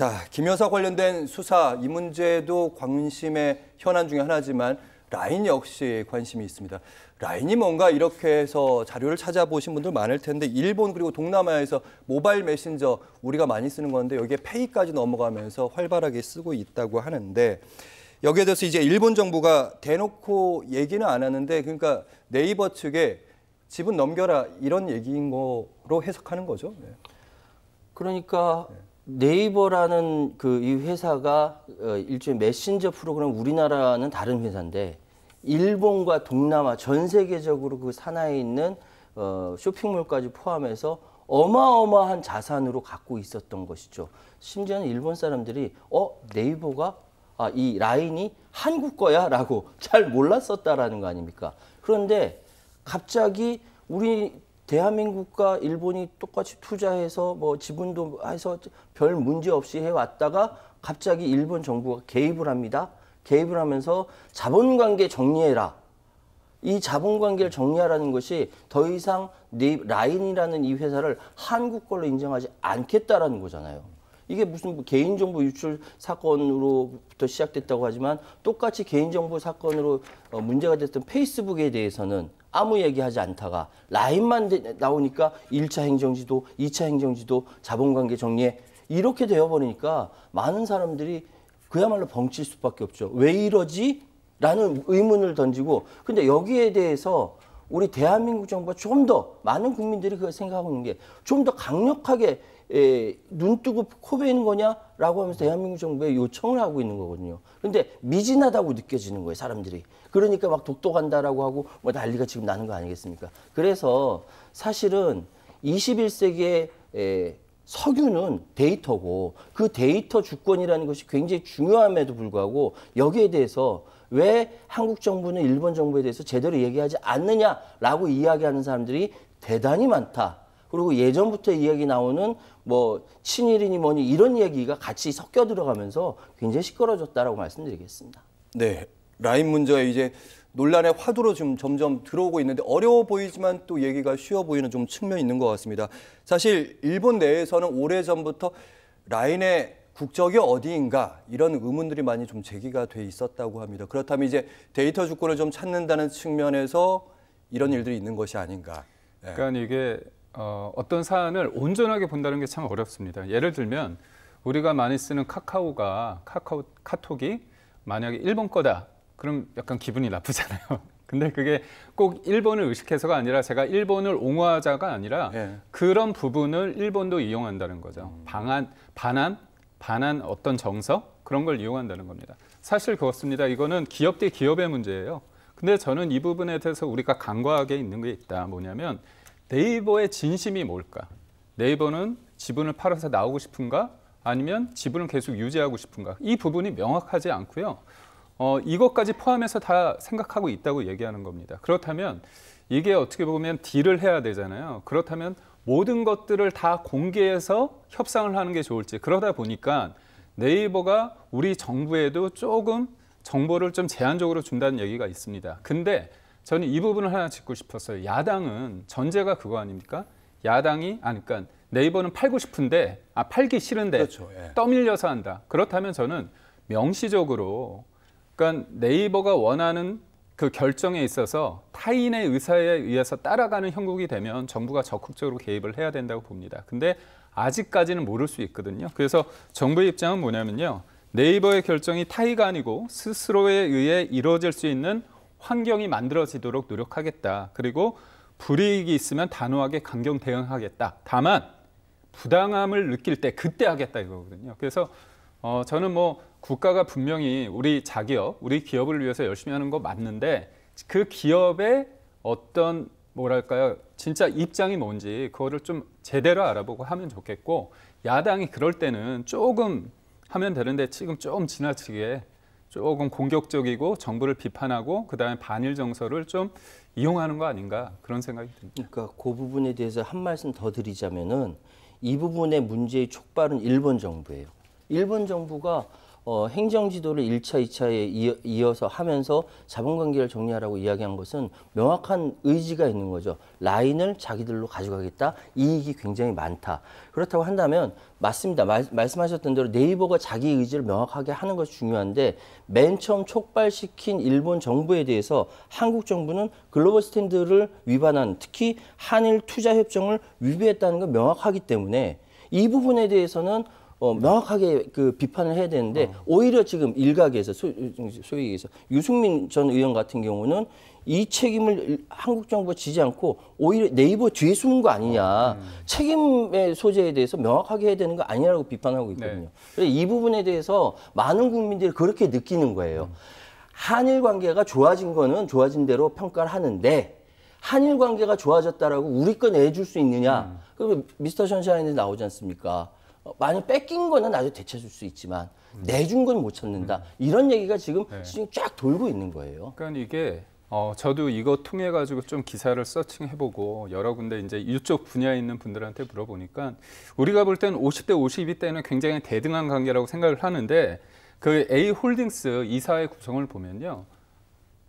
자, 김여사 관련된 수사 이 문제도 관심의 현안 중에 하나지만 라인 역시 관심이 있습니다. 라인이 뭔가 이렇게 해서 자료를 찾아보신 분들 많을 텐데 일본 그리고 동남아에서 모바일 메신저 우리가 많이 쓰는 건데 여기에 페이까지 넘어가면서 활발하게 쓰고 있다고 하는데 여기에 대해서 이제 일본 정부가 대놓고 얘기는 안 하는데 그러니까 네이버 측에 집은 넘겨라 이런 얘기인 거로 해석하는 거죠. 네. 그러니까 네. 네이버라는 그 이 회사가 어, 일종의 메신저 프로그램 우리나라는 다른 회사인데 일본과 동남아 전 세계적으로 그 산하에 있는 어, 쇼핑몰까지 포함해서 어마어마한 자산으로 갖고 있었던 것이죠. 심지어는 일본 사람들이 어 네이버가 아, 이 라인이 한국 거야라고 잘 몰랐었다라는 거 아닙니까? 그런데 갑자기 우리 대한민국과 일본이 똑같이 투자해서 뭐 지분도 해서 별 문제 없이 해왔다가 갑자기 일본 정부가 개입을 합니다. 개입을 하면서 자본관계 정리해라. 이 자본관계를 정리하라는 것이 더 이상 라인이라는 이 회사를 한국 걸로 인정하지 않겠다라는 거잖아요. 이게 무슨 뭐 개인정보 유출 사건으로부터 시작됐다고 하지만 똑같이 개인정보 사건으로 어, 문제가 됐던 페이스북에 대해서는 아무 얘기하지 않다가 라인만 나오니까 1차 행정지도, 2차 행정지도, 자본관계 정리에 이렇게 되어버리니까 많은 사람들이 그야말로 벙칠 수밖에 없죠. 왜 이러지? 라는 의문을 던지고 근데 여기에 대해서 우리 대한민국 정부가 좀 더 많은 국민들이 그걸 생각하고 있는 게 좀 더 강력하게 에, 예, 눈 뜨고 코베있는 거냐라고 하면서 대한민국 정부에 요청을 하고 있는 거거든요. 그런데 미진하다고 느껴지는 거예요, 사람들이. 그러니까 막 독도 간다라고 하고 뭐 난리가 지금 나는 거 아니겠습니까? 그래서 사실은 21세기에 에, 예, 석유는 데이터고 그 데이터 주권이라는 것이 굉장히 중요함에도 불구하고 여기에 대해서 왜 한국 정부는 일본 정부에 대해서 제대로 얘기하지 않느냐라고 이야기하는 사람들이 대단히 많다. 그리고 예전부터 이야기 나오는 뭐 친일이니 뭐니 이런 얘기가 같이 섞여 들어가면서 굉장히 시끄러졌다라고 말씀드리겠습니다. 네. 라인 문제가 이제 논란의 화두로 좀 점점 들어오고 있는데 어려워 보이지만 또 얘기가 쉬워 보이는 좀 측면이 있는 것 같습니다. 사실 일본 내에서는 오래전부터 라인의 국적이 어디인가 이런 의문들이 많이 좀 제기가 돼 있었다고 합니다. 그렇다면 이제 데이터 주권을 좀 찾는다는 측면에서 이런 일들이 있는 것이 아닌가. 네. 그러니까 이게 어, 어떤 사안을 온전하게 본다는 게 참 어렵습니다. 예를 들면 우리가 많이 쓰는 카카오가 카카오 카톡이 만약에 일본 거다. 그럼 약간 기분이 나쁘잖아요. 근데 그게 꼭 일본을 의식해서가 아니라 제가 일본을 옹호하자가 아니라 예. 그런 부분을 일본도 이용한다는 거죠. 음. 방한 반한 반한 어떤 정서 그런 걸 이용한다는 겁니다. 사실 그렇습니다. 이거는 기업 대 기업의 문제예요. 근데 저는 이 부분에 대해서 우리가 간과하게 있는 게 있다. 뭐냐면 네이버의 진심이 뭘까? 네이버는 지분을 팔아서 나오고 싶은가? 아니면 지분을 계속 유지하고 싶은가? 이 부분이 명확하지 않고요. 어, 이것까지 포함해서 다 생각하고 있다고 얘기하는 겁니다. 그렇다면 이게 어떻게 보면 딜을 해야 되잖아요. 그렇다면 모든 것들을 다 공개해서 협상을 하는 게 좋을지 그러다 보니까 네이버가 우리 정부에도 조금 정보를 좀 제한적으로 준다는 얘기가 있습니다. 근데 저는 이 부분을 하나 짚고 싶었어요. 야당은 전제가 그거 아닙니까? 야당이 아니 그러니까 네이버는 팔고 싶은데 아 팔기 싫은데 그렇죠, 예. 떠밀려서 한다. 그렇다면 저는 명시적으로 그러니까 네이버가 원하는 그 결정에 있어서 타인의 의사에 의해서 따라가는 형국이 되면 정부가 적극적으로 개입을 해야 된다고 봅니다. 근데 아직까지는 모를 수 있거든요. 그래서 정부의 입장은 뭐냐면요. 네이버의 결정이 타의가 아니고 스스로에 의해 이루어질 수 있는 환경이 만들어지도록 노력하겠다. 그리고 불이익이 있으면 단호하게 강경 대응하겠다. 다만 부당함을 느낄 때 그때 하겠다 이거거든요. 그래서 어, 저는 뭐 국가가 분명히 우리 자기업, 우리 기업을 위해서 열심히 하는 거 맞는데 그 기업의 어떤 뭐랄까요? 진짜 입장이 뭔지 그거를 좀 제대로 알아보고 하면 좋겠고 야당이 그럴 때는 조금 하면 되는데 지금 조금 지나치게 조금 공격적이고 정부를 비판하고 그다음에 반일 정서를 좀 이용하는 거 아닌가 그런 생각이 듭니다. 그러니까 그 부분에 대해서 한 말씀 더 드리자면은 이 부분의 문제의 촉발은 일본 정부예요. 일본 정부가 어, 행정지도를 1차, 2차에 이어, 서 하면서 자본관계를 정리하라고 이야기한 것은 명확한 의지가 있는 거죠. 라인을 자기들로 가져가겠다. 이익이 굉장히 많다. 그렇다고 한다면 맞습니다. 마, 말씀하셨던 대로 네이버가 자기 의지를 명확하게 하는 것이 중요한데 맨 처음 촉발시킨 일본 정부에 대해서 한국 정부는 글로벌 스탠드를 위반한 특히 한일 투자협정을 위배했다는 걸 명확하기 때문에 이 부분에 대해서는 어, 명확하게 그 비판을 해야 되는데 어. 오히려 지금 일각에서 소, 소위 에서 유승민 전 의원 같은 경우는 이 책임을 한국 정부가 지지 않고 오히려 네이버 뒤에 숨은 거 아니냐. 어, 음. 책임의 소재에 대해서 명확하게 해야 되는 거 아니냐라고 비판하고 있거든요. 네. 그래서 이 부분에 대해서 많은 국민들이 그렇게 느끼는 거예요. 음. 한일 관계가 좋아진 거는 좋아진 대로 평가를 하는데 한일 관계가 좋아졌다라고 우리 거 내줄 수 있느냐. 음. 그리고 미스터 션샤인에 나오지 않습니까? 많이 어, 뺏긴 거는 나중대체찾을수 있지만 내준 건 못 찾는다. 음. 이런 얘기가 지금 네. 지금 쫙 돌고 있는 거예요. 그러니까 이게 어, 저도 이거 통해 가지고 좀 기사를 서칭해보고 여러 군데 이제 이쪽 분야에 있는 분들한테 물어보니까 우리가 볼 때는 50대 52대는 굉장히 대등한 관계라고 생각을 하는데 그 A 홀딩스 이사의 구성을 보면요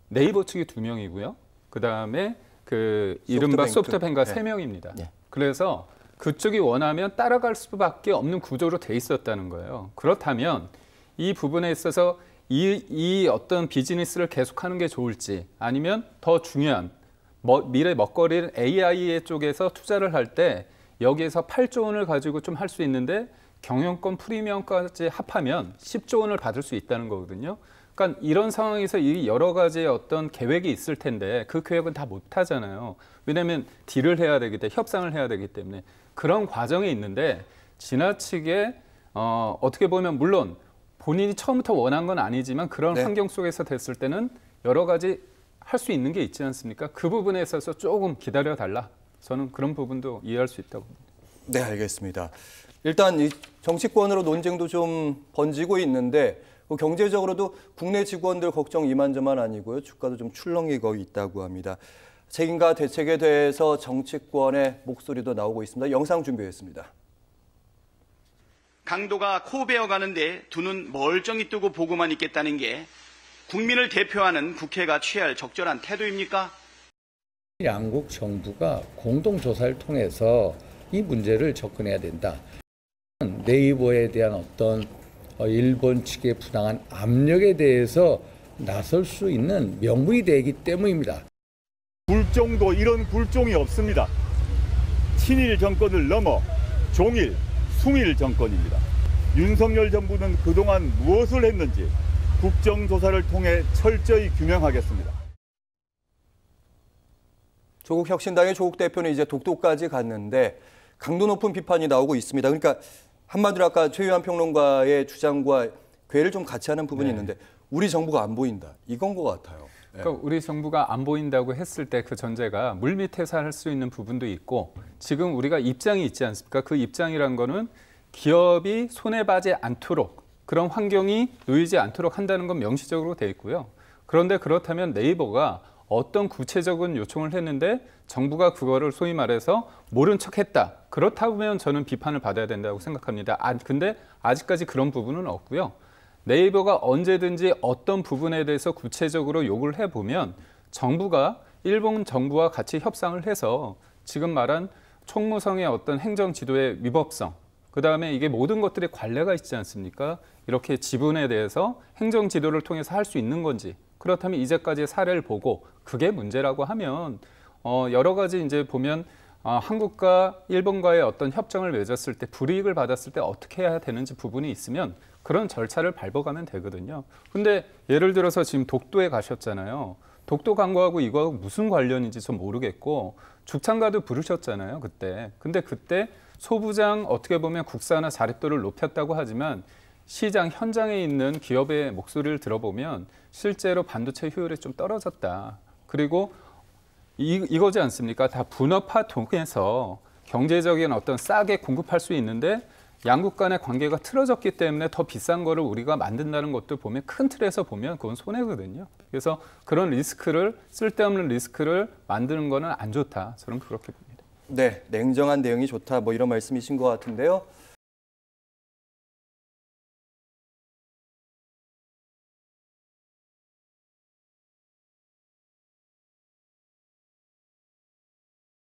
네이버 측이 두 명이고요 그 다음에 그 이른바 소프트뱅크. 소프트뱅크가 세 네. 명입니다. 네. 그래서 그쪽이 원하면 따라갈 수밖에 없는 구조로 돼 있었다는 거예요. 그렇다면 이 부분에 있어서 이, 이 어떤 비즈니스를 계속하는 게 좋을지 아니면 더 중요한 미래 먹거리 AI 쪽에서 투자를 할 때 여기에서 8조 원을 가지고 좀 할 수 있는데 경영권 프리미엄까지 합하면 10조 원을 받을 수 있다는 거거든요. 그러니까 이런 상황에서 이 여러 가지 어떤 계획이 있을 텐데 그 계획은 다 못 하잖아요. 왜냐하면 딜을 해야 되기 때문에 협상을 해야 되기 때문에 그런 과정이 있는데 지나치게 어, 어떻게 보면 물론 본인이 처음부터 원한 건 아니지만 그런 네. 환경 속에서 됐을 때는 여러 가지 할 수 있는 게 있지 않습니까? 그 부분에 있어서 조금 기다려 달라. 저는 그런 부분도 이해할 수 있다고 네, 알겠습니다. 일단 이 정치권으로 논쟁도 좀 번지고 있는데 그 경제적으로도 국내 직원들 걱정 이만저만 아니고요. 주가도 좀 출렁이고 있다고 합니다. 책임과 대책에 대해서 정치권의 목소리도 나오고 있습니다. 영상 준비했습니다. 강도가 코베어 가는데 두 눈 멀쩡히 뜨고 보고만 있겠다는 게 국민을 대표하는 국회가 취할 적절한 태도입니까? 양국 정부가 공동조사를 통해서 이 문제를 접근해야 된다. 네이버에 대한 어떤 어, 일본 측의 부당한 압력에 대해서 나설 수 있는 명분이 되기 때문입니다. 굴종도 이런 굴종이 없습니다. 친일 정권을 넘어 종일, 숭일 정권입니다. 윤석열 정부는 그동안 무엇을 했는지 국정조사를 통해 철저히 규명하겠습니다. 조국 혁신당의 조국 대표는 이제 독도까지 갔는데 강도 높은 비판이 나오고 있습니다. 그러니까 한마디로 아까 최유한 평론가의 주장과 괴를 좀 같이 하는 부분이 네. 있는데 우리 정부가 안 보인다. 이건 것 같아요. 네. 그러니까 우리 정부가 안 보인다고 했을 때 그 전제가 물밑에서 할 수 있는 부분도 있고 지금 우리가 입장이 있지 않습니까? 그 입장이란 거는 기업이 손해 받지 않도록 그런 환경이 놓이지 않도록 한다는 건 명시적으로 돼 있고요. 그런데 그렇다면 네이버가 어떤 구체적인 요청을 했는데 정부가 그거를 소위 말해서 모른 척했다. 그렇다면 저는 비판을 받아야 된다고 생각합니다. 아, 근데 아직까지 그런 부분은 없고요. 네이버가 언제든지 어떤 부분에 대해서 구체적으로 요구를 해보면 정부가 일본 정부와 같이 협상을 해서 지금 말한 총무성의 어떤 행정 지도의 위법성, 그다음에 이게 모든 것들의 관례가 있지 않습니까? 이렇게 지분에 대해서 행정 지도를 통해서 할 수 있는 건지 그렇다면 이제까지의 사례를 보고 그게 문제라고 하면 어 여러 가지 이제 보면 어, 한국과 일본과의 어떤 협정을 맺었을 때 불이익을 받았을 때 어떻게 해야 되는지 부분이 있으면 그런 절차를 밟아가면 되거든요. 근데 예를 들어서 지금 독도에 가셨잖아요. 독도 광고하고 이거하고 무슨 관련인지 좀 모르겠고 죽창가도 부르셨잖아요 그때. 근데 그때 소부장 어떻게 보면 국산화 자립도를 높였다고 하지만 시장 현장에 있는 기업의 목소리를 들어보면 실제로 반도체 효율이 좀 떨어졌다. 그리고 이, 이거지 않습니까? 다 분업화 통해서 경제적인 어떤 싸게 공급할 수 있는데 양국 간의 관계가 틀어졌기 때문에 더 비싼 거를 우리가 만든다는 것도 보면 큰 틀에서 보면 그건 손해거든요. 그래서 그런 리스크를 쓸데없는 리스크를 만드는 거는 안 좋다. 저는 그렇게 봅니다. 네, 냉정한 대응이 좋다. 뭐 이런 말씀이신 것 같은데요.